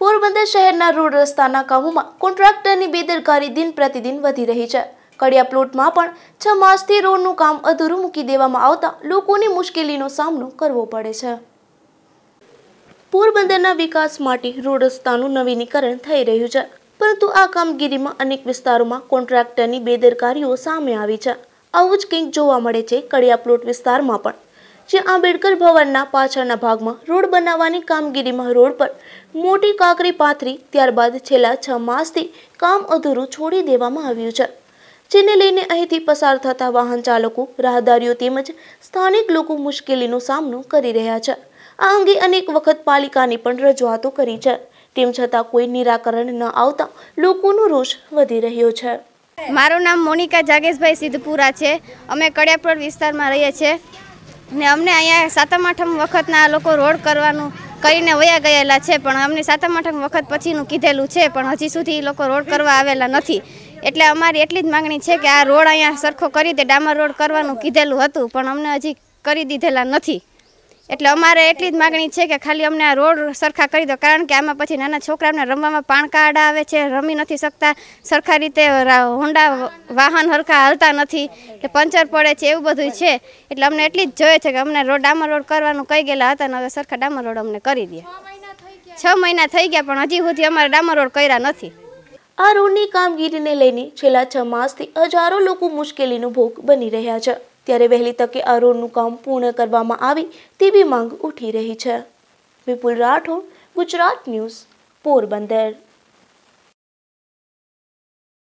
પોરબંદર શહેરના રોડ રસ્તાના કામોમાં કોન્ટ્રાક્ટરની બેદરકારી દિન પ્રતિદિન વધી રહી છે કડિયા પ્લોટમાં પણ છ માસથી રોડનું કામ અધૂરું મૂકી દેવામાં આવતા લોકોની મુશ્કેલીનો સામનો કરવો પડે છે પોરબંદરના વિકાસ માટે રોડ રસ્તાનું નવીનીકરણ થઈ રહ્યું છે પરંતુ આ કામગીરીમાં અનેક વિસ્તારોમાં કોન્ટ્રાક્ટરની બેદરકારીઓ સામે આવી છે આવું જ કંઈક જોવા મળે છે કડિયા પ્લોટ વિસ્તારમાં પણ જે આંબેડકર ભવનના પાછળના ભાગમાં રોડ બનાવવાની કામગીરીમાં રોડ પર મોટી કાંકરી પાથરી ત્યારબાદ છેલ્લા છ માસથી કામ અધૂરું છોડી દેવામાં આવ્યું છે જેને લઈને અહીંથી પસાર થતા વાહન ચાલકો રાહદારીઓ તેમજ સ્થાનિક લોકો મુશ્કેલીનો સામનો કરી રહ્યા છે આ અંગે અનેક વખત પાલિકાની પણ રજૂઆતો કરી છે તેમ છતાં કોઈ નિરાકરણ ન આવતા લોકોનો રોષ વધી રહ્યો છે મારું નામ મોનિકા જાગેશભાઈ સિદ્ધપુરા છે અમે કડિયાપોળ વિસ્તારમાં રહીએ છીએ ને અમને અહીંયા સાતમ આઠમ વખતના આ લોકો રોડ કરવાનું કરીને વયા ગયેલા છે પણ અમને સાતમ આઠમ વખત પછીનું કીધેલું છે પણ હજી સુધી એ લોકો રોડ કરવા આવેલા નથી એટલે અમારી એટલી જ માગણી છે કે આ રોડ અહીંયા સરખો કરી દે ડામર રોડ કરવાનું કીધેલું હતું પણ અમને હજી કરી દીધેલા નથી એટલે અમારે એટલી જ માગણી છે કે ખાલી અમને આ રોડ સરખા કરી દો કારણ કે આમાં પછી નાના છોકરાઓને રમવામાં પાણ કાર્ડ આવે છે રમી નથી શકતા સરખા રીતે હોન્ડા વાહન હરખા હાલતા નથી એટલે પંચર પડે છે એવું બધું છે એટલે અમને એટલી જ જોઈએ છે કે અમને રોડ ડામર રોડ કરવાનું કહી ગયેલા હતા અને હવે સરખા ડામર રોડ અમને કરી દે છ મહિના થઈ ગયા પણ હજી સુધી અમારે ડામર રોડ કર્યા નથી આ રોડની કામગીરીને લઈને છેલ્લા છ માસથી હજારો લોકો મુશ્કેલીનો ભોગ બની રહ્યા છે ત્યારે વહેલી તકે આ કામ પૂર્ણ કરવામાં આવે તેવી માંગ ઉઠી રહી છે વિપુલ રાઠોડ ગુજરાત ન્યૂઝ પોરબંદર